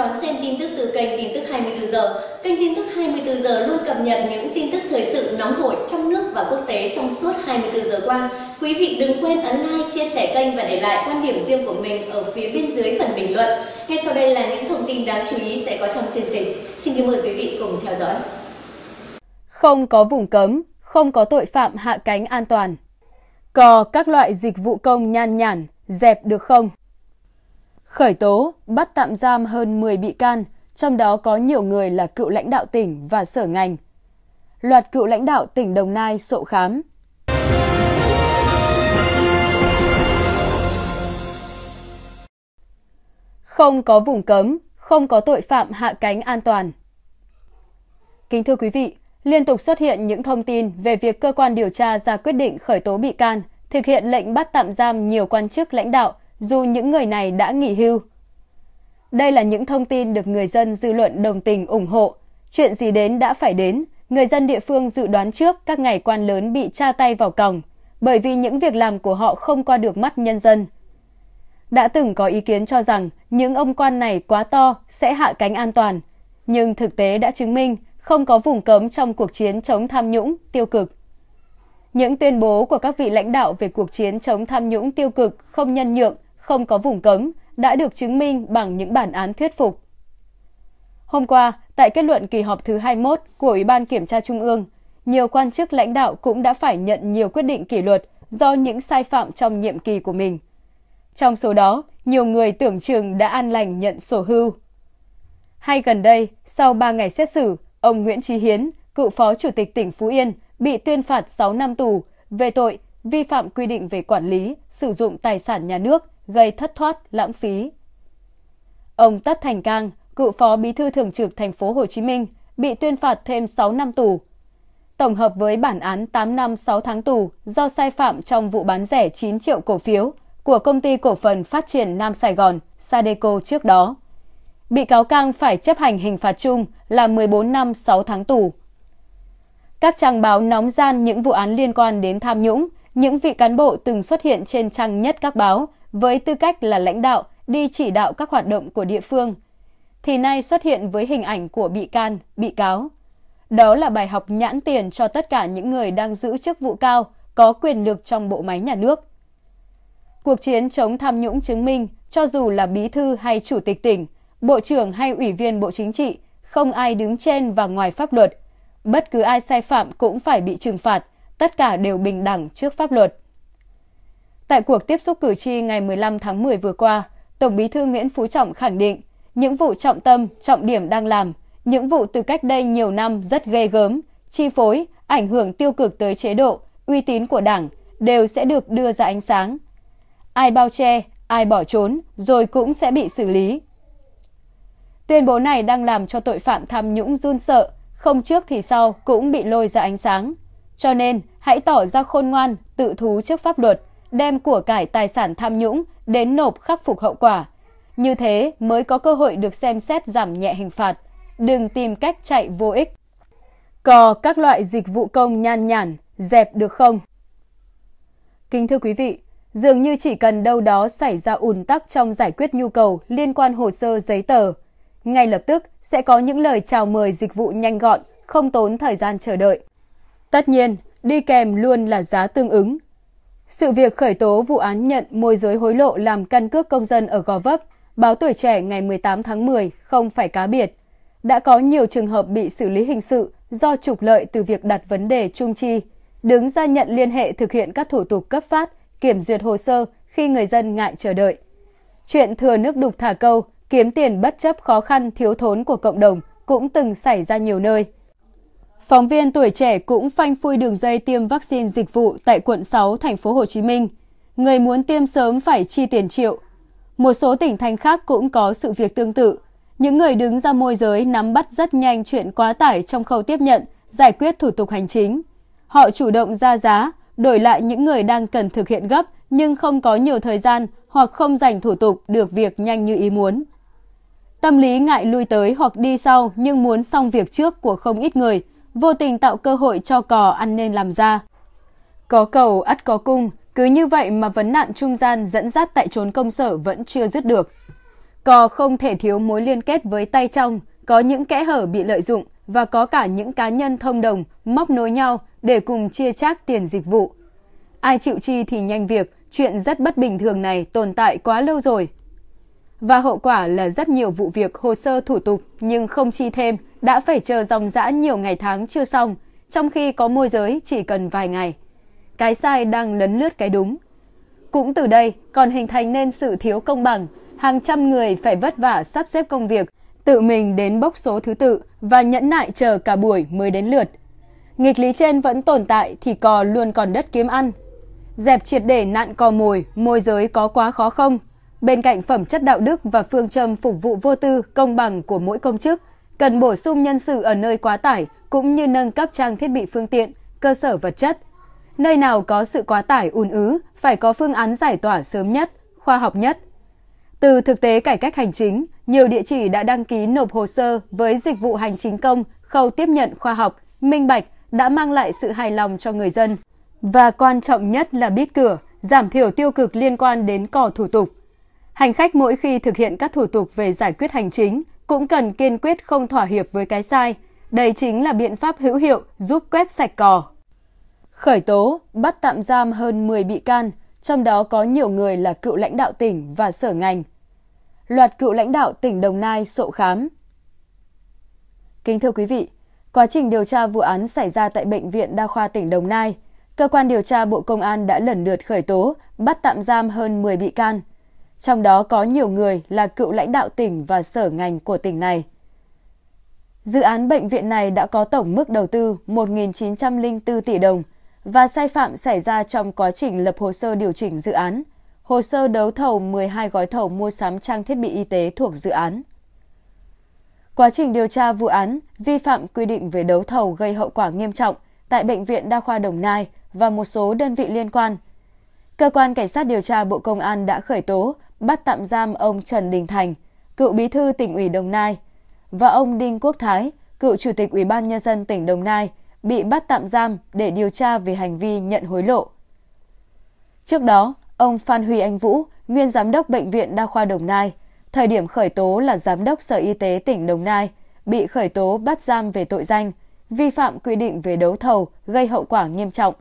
đón xem tin tức từ kênh tin tức 24 giờ. Kênh tin tức 24 giờ luôn cập nhật những tin tức thời sự nóng hổi trong nước và quốc tế trong suốt 24 giờ qua. Quý vị đừng quên ấn like, chia sẻ kênh và để lại quan điểm riêng của mình ở phía bên dưới phần bình luận. Ngay sau đây là những thông tin đáng chú ý sẽ có trong chương trình. Xin kính mời quý vị cùng theo dõi. Không có vùng cấm, không có tội phạm hạ cánh an toàn. Có các loại dịch vụ công nhan nhản, dẹp được không? khởi tố, bắt tạm giam hơn 10 bị can, trong đó có nhiều người là cựu lãnh đạo tỉnh và sở ngành. Loạt cựu lãnh đạo tỉnh Đồng Nai sộ khám. Không có vùng cấm, không có tội phạm hạ cánh an toàn. Kính thưa quý vị, liên tục xuất hiện những thông tin về việc cơ quan điều tra ra quyết định khởi tố bị can, thực hiện lệnh bắt tạm giam nhiều quan chức lãnh đạo, dù những người này đã nghỉ hưu. Đây là những thông tin được người dân dư luận đồng tình ủng hộ. Chuyện gì đến đã phải đến, người dân địa phương dự đoán trước các ngày quan lớn bị tra tay vào còng, bởi vì những việc làm của họ không qua được mắt nhân dân. Đã từng có ý kiến cho rằng những ông quan này quá to sẽ hạ cánh an toàn, nhưng thực tế đã chứng minh không có vùng cấm trong cuộc chiến chống tham nhũng, tiêu cực. Những tuyên bố của các vị lãnh đạo về cuộc chiến chống tham nhũng tiêu cực không nhân nhượng không có vùng cấm đã được chứng minh bằng những bản án thuyết phục. Hôm qua, tại kết luận kỳ họp thứ 21 của Ủy ban Kiểm tra Trung ương, nhiều quan chức lãnh đạo cũng đã phải nhận nhiều quyết định kỷ luật do những sai phạm trong nhiệm kỳ của mình. Trong số đó, nhiều người tưởng chừng đã an lành nhận sổ hưu. Hay gần đây, sau 3 ngày xét xử, ông Nguyễn Trí Hiến, cựu phó chủ tịch tỉnh Phú Yên, bị tuyên phạt 6 năm tù về tội vi phạm quy định về quản lý, sử dụng tài sản nhà nước gây thất thoát, lãng phí. Ông Tất Thành Cang, cựu phó bí thư thường trực thành phố Hồ Chí Minh, bị tuyên phạt thêm 6 năm tù. Tổng hợp với bản án 8 năm 6 tháng tù do sai phạm trong vụ bán rẻ 9 triệu cổ phiếu của công ty cổ phần phát triển Nam Sài Gòn, Sadeco trước đó. Bị cáo Cang phải chấp hành hình phạt chung là 14 năm 6 tháng tù. Các trang báo nóng gian những vụ án liên quan đến tham nhũng, những vị cán bộ từng xuất hiện trên trang nhất các báo – với tư cách là lãnh đạo đi chỉ đạo các hoạt động của địa phương, thì nay xuất hiện với hình ảnh của bị can, bị cáo. Đó là bài học nhãn tiền cho tất cả những người đang giữ chức vụ cao, có quyền lực trong bộ máy nhà nước. Cuộc chiến chống tham nhũng chứng minh, cho dù là bí thư hay chủ tịch tỉnh, bộ trưởng hay ủy viên bộ chính trị, không ai đứng trên và ngoài pháp luật. Bất cứ ai sai phạm cũng phải bị trừng phạt, tất cả đều bình đẳng trước pháp luật. Tại cuộc tiếp xúc cử tri ngày 15 tháng 10 vừa qua, Tổng Bí thư Nguyễn Phú Trọng khẳng định những vụ trọng tâm, trọng điểm đang làm, những vụ từ cách đây nhiều năm rất ghê gớm, chi phối, ảnh hưởng tiêu cực tới chế độ, uy tín của Đảng đều sẽ được đưa ra ánh sáng. Ai bao che, ai bỏ trốn rồi cũng sẽ bị xử lý. Tuyên bố này đang làm cho tội phạm tham nhũng run sợ, không trước thì sau cũng bị lôi ra ánh sáng. Cho nên, hãy tỏ ra khôn ngoan, tự thú trước pháp luật, đem của cải tài sản tham nhũng đến nộp khắc phục hậu quả. Như thế mới có cơ hội được xem xét giảm nhẹ hình phạt, đừng tìm cách chạy vô ích. Có các loại dịch vụ công nhan nhản, dẹp được không? Kính thưa quý vị, dường như chỉ cần đâu đó xảy ra ùn tắc trong giải quyết nhu cầu liên quan hồ sơ giấy tờ, ngay lập tức sẽ có những lời chào mời dịch vụ nhanh gọn, không tốn thời gian chờ đợi. Tất nhiên, đi kèm luôn là giá tương ứng sự việc khởi tố vụ án nhận môi giới hối lộ làm căn cước công dân ở Gò Vấp, báo tuổi trẻ ngày 18 tháng 10 không phải cá biệt. Đã có nhiều trường hợp bị xử lý hình sự do trục lợi từ việc đặt vấn đề trung chi, đứng ra nhận liên hệ thực hiện các thủ tục cấp phát, kiểm duyệt hồ sơ khi người dân ngại chờ đợi. Chuyện thừa nước đục thả câu, kiếm tiền bất chấp khó khăn thiếu thốn của cộng đồng cũng từng xảy ra nhiều nơi – Phóng viên tuổi trẻ cũng phanh phui đường dây tiêm vaccine dịch vụ tại quận 6, thành phố Hồ Chí Minh. Người muốn tiêm sớm phải chi tiền triệu. Một số tỉnh thành khác cũng có sự việc tương tự. Những người đứng ra môi giới nắm bắt rất nhanh chuyện quá tải trong khâu tiếp nhận, giải quyết thủ tục hành chính. Họ chủ động ra giá, đổi lại những người đang cần thực hiện gấp nhưng không có nhiều thời gian hoặc không dành thủ tục được việc nhanh như ý muốn. Tâm lý ngại lui tới hoặc đi sau nhưng muốn xong việc trước của không ít người – vô tình tạo cơ hội cho cò ăn nên làm ra. Có cầu ắt có cung, cứ như vậy mà vấn nạn trung gian dẫn dắt tại trốn công sở vẫn chưa dứt được. Cò không thể thiếu mối liên kết với tay trong, có những kẽ hở bị lợi dụng và có cả những cá nhân thông đồng móc nối nhau để cùng chia chác tiền dịch vụ. Ai chịu chi thì nhanh việc, chuyện rất bất bình thường này tồn tại quá lâu rồi và hậu quả là rất nhiều vụ việc hồ sơ thủ tục nhưng không chi thêm đã phải chờ dòng dã nhiều ngày tháng chưa xong, trong khi có môi giới chỉ cần vài ngày. Cái sai đang lấn lướt cái đúng. Cũng từ đây còn hình thành nên sự thiếu công bằng, hàng trăm người phải vất vả sắp xếp công việc, tự mình đến bốc số thứ tự và nhẫn nại chờ cả buổi mới đến lượt. Nghịch lý trên vẫn tồn tại thì cò luôn còn đất kiếm ăn. Dẹp triệt để nạn cò mồi, môi giới có quá khó không? Bên cạnh phẩm chất đạo đức và phương châm phục vụ vô tư, công bằng của mỗi công chức, cần bổ sung nhân sự ở nơi quá tải cũng như nâng cấp trang thiết bị phương tiện, cơ sở vật chất. Nơi nào có sự quá tải ùn ứ phải có phương án giải tỏa sớm nhất, khoa học nhất. Từ thực tế cải cách hành chính, nhiều địa chỉ đã đăng ký nộp hồ sơ với dịch vụ hành chính công khâu tiếp nhận khoa học, minh bạch đã mang lại sự hài lòng cho người dân. Và quan trọng nhất là biết cửa, giảm thiểu tiêu cực liên quan đến cò thủ tục. Hành khách mỗi khi thực hiện các thủ tục về giải quyết hành chính cũng cần kiên quyết không thỏa hiệp với cái sai. Đây chính là biện pháp hữu hiệu giúp quét sạch cỏ. Khởi tố, bắt tạm giam hơn 10 bị can, trong đó có nhiều người là cựu lãnh đạo tỉnh và sở ngành. Loạt cựu lãnh đạo tỉnh Đồng Nai sộ khám. Kính thưa quý vị, quá trình điều tra vụ án xảy ra tại Bệnh viện Đa khoa tỉnh Đồng Nai, cơ quan điều tra Bộ Công an đã lần lượt khởi tố, bắt tạm giam hơn 10 bị can – trong đó có nhiều người là cựu lãnh đạo tỉnh và sở ngành của tỉnh này. Dự án bệnh viện này đã có tổng mức đầu tư 1.904 tỷ đồng và sai phạm xảy ra trong quá trình lập hồ sơ điều chỉnh dự án, hồ sơ đấu thầu 12 gói thầu mua sắm trang thiết bị y tế thuộc dự án. Quá trình điều tra vụ án, vi phạm quy định về đấu thầu gây hậu quả nghiêm trọng tại Bệnh viện Đa khoa Đồng Nai và một số đơn vị liên quan. Cơ quan Cảnh sát điều tra Bộ Công an đã khởi tố, bắt tạm giam ông Trần Đình Thành, cựu bí thư tỉnh ủy Đồng Nai, và ông Đinh Quốc Thái, cựu chủ tịch Ủy ban nhân dân tỉnh Đồng Nai, bị bắt tạm giam để điều tra về hành vi nhận hối lộ. Trước đó, ông Phan Huy Anh Vũ, nguyên giám đốc bệnh viện Đa khoa Đồng Nai, thời điểm khởi tố là giám đốc Sở Y tế tỉnh Đồng Nai, bị khởi tố bắt giam về tội danh vi phạm quy định về đấu thầu gây hậu quả nghiêm trọng.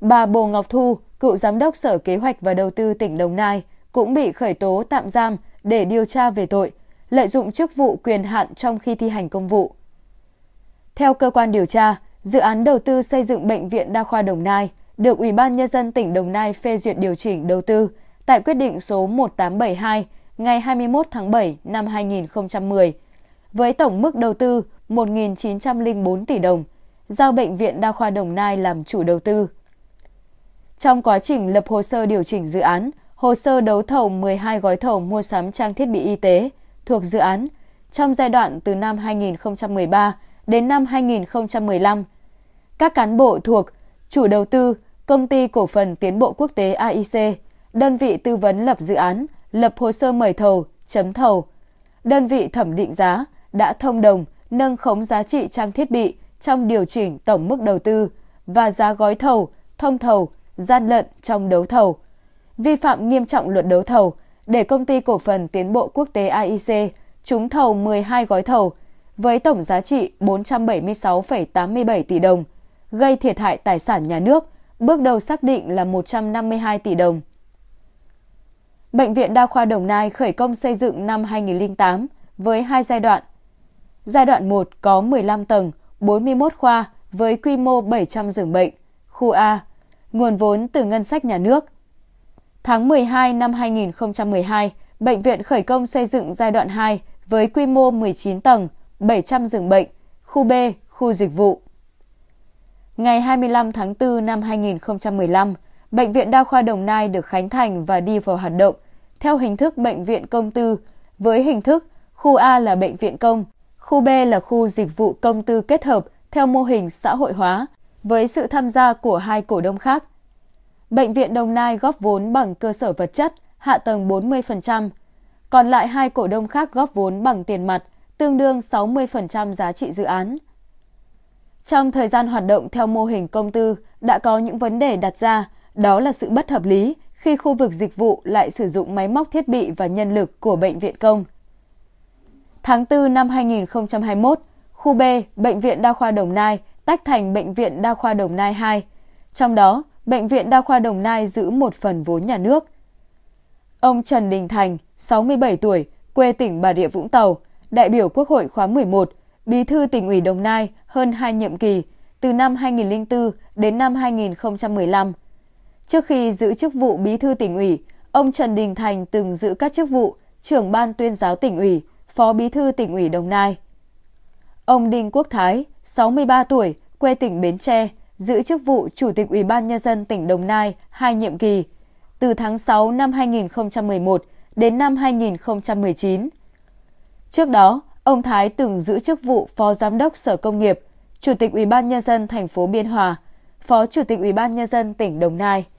Bà Bồ Ngọc Thu, cựu giám đốc Sở Kế hoạch và Đầu tư tỉnh Đồng Nai, cũng bị khởi tố tạm giam để điều tra về tội lợi dụng chức vụ quyền hạn trong khi thi hành công vụ. Theo cơ quan điều tra, dự án đầu tư xây dựng bệnh viện đa khoa Đồng Nai được Ủy ban nhân dân tỉnh Đồng Nai phê duyệt điều chỉnh đầu tư tại quyết định số 1872 ngày 21 tháng 7 năm 2010 với tổng mức đầu tư 1.904 tỷ đồng, giao Bệnh viện Đa khoa Đồng Nai làm chủ đầu tư. Trong quá trình lập hồ sơ điều chỉnh dự án, hồ sơ đấu thầu 12 gói thầu mua sắm trang thiết bị y tế thuộc dự án trong giai đoạn từ năm 2013 đến năm 2015. Các cán bộ thuộc chủ đầu tư, công ty cổ phần tiến bộ quốc tế AIC, đơn vị tư vấn lập dự án, lập hồ sơ mời thầu, chấm thầu, đơn vị thẩm định giá đã thông đồng nâng khống giá trị trang thiết bị trong điều chỉnh tổng mức đầu tư và giá gói thầu, thông thầu, gian lận trong đấu thầu vi phạm nghiêm trọng luật đấu thầu để công ty cổ phần tiến bộ quốc tế AIC trúng thầu 12 gói thầu với tổng giá trị 476,87 tỷ đồng, gây thiệt hại tài sản nhà nước, bước đầu xác định là 152 tỷ đồng. Bệnh viện Đa khoa Đồng Nai khởi công xây dựng năm 2008 với hai giai đoạn. Giai đoạn 1 có 15 tầng, 41 khoa với quy mô 700 giường bệnh, khu A, nguồn vốn từ ngân sách nhà nước, Tháng 12 năm 2012, bệnh viện khởi công xây dựng giai đoạn 2 với quy mô 19 tầng, 700 giường bệnh, khu B, khu dịch vụ. Ngày 25 tháng 4 năm 2015, Bệnh viện Đa khoa Đồng Nai được khánh thành và đi vào hoạt động theo hình thức bệnh viện công tư với hình thức khu A là bệnh viện công, khu B là khu dịch vụ công tư kết hợp theo mô hình xã hội hóa với sự tham gia của hai cổ đông khác Bệnh viện Đồng Nai góp vốn bằng cơ sở vật chất, hạ tầng 40%, còn lại hai cổ đông khác góp vốn bằng tiền mặt, tương đương 60% giá trị dự án. Trong thời gian hoạt động theo mô hình công tư, đã có những vấn đề đặt ra, đó là sự bất hợp lý khi khu vực dịch vụ lại sử dụng máy móc thiết bị và nhân lực của bệnh viện công. Tháng 4 năm 2021, khu B, Bệnh viện Đa khoa Đồng Nai tách thành Bệnh viện Đa khoa Đồng Nai 2. Trong đó, Bệnh viện Đa khoa Đồng Nai giữ một phần vốn nhà nước. Ông Trần Đình Thành, 67 tuổi, quê tỉnh Bà Rịa Vũng Tàu, đại biểu Quốc hội khóa 11, bí thư tỉnh ủy Đồng Nai hơn hai nhiệm kỳ, từ năm 2004 đến năm 2015. Trước khi giữ chức vụ bí thư tỉnh ủy, ông Trần Đình Thành từng giữ các chức vụ trưởng ban tuyên giáo tỉnh ủy, phó bí thư tỉnh ủy Đồng Nai. Ông Đinh Quốc Thái, 63 tuổi, quê tỉnh Bến Tre, giữ chức vụ Chủ tịch Ủy ban Nhân dân tỉnh Đồng Nai hai nhiệm kỳ, từ tháng 6 năm 2011 đến năm 2019. Trước đó, ông Thái từng giữ chức vụ Phó Giám đốc Sở Công nghiệp, Chủ tịch Ủy ban Nhân dân thành phố Biên Hòa, Phó Chủ tịch Ủy ban Nhân dân tỉnh Đồng Nai.